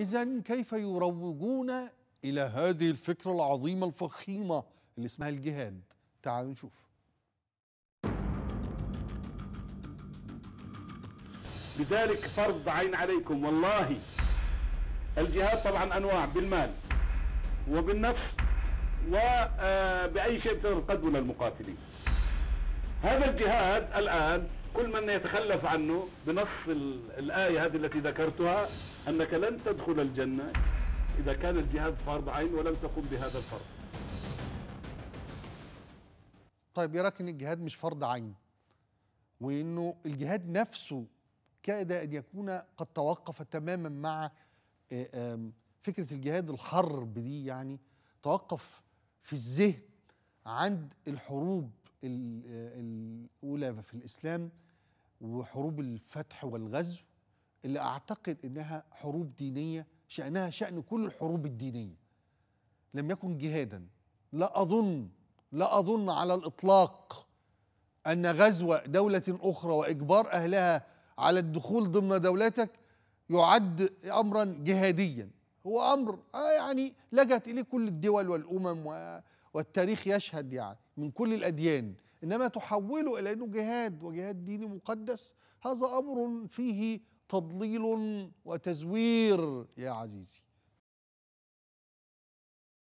إذا كيف يروجون إلى هذه الفكرة العظيمة الفخيمة اللي اسمها الجهاد تعالوا نشوف لذلك فرض عين عليكم والله الجهاد طبعا أنواع بالمال وبالنفس وبأي آه، شيء تنقذ للمقاتلين المقاتلين هذا الجهاد الآن كل من يتخلف عنه بنص الآية هذه التي ذكرتها أنك لن تدخل الجنة إذا كان الجهاد فرض عين ولم تقم بهذا الفرض طيب يراك إيه أن الجهاد مش فرض عين وأنه الجهاد نفسه كاد أن يكون قد توقف تماما مع آه، فكرة الجهاد الحرب دي يعني توقف في الذهن عند الحروب ال آه، ال الأولى في الإسلام وحروب الفتح والغزو اللي أعتقد إنها حروب دينية شأنها شأن كل الحروب الدينية لم يكن جهادا لا أظن لا أظن على الإطلاق أن غزو دولة أخرى وإجبار أهلها على الدخول ضمن دولتك يعد أمرا جهاديا هو أمر آه يعني لجأت إليه كل الدول والأمم و والتاريخ يشهد يعني من كل الأديان إنما تحوله إلى أنه جهاد وجهاد ديني مقدس هذا أمر فيه تضليل وتزوير يا عزيزي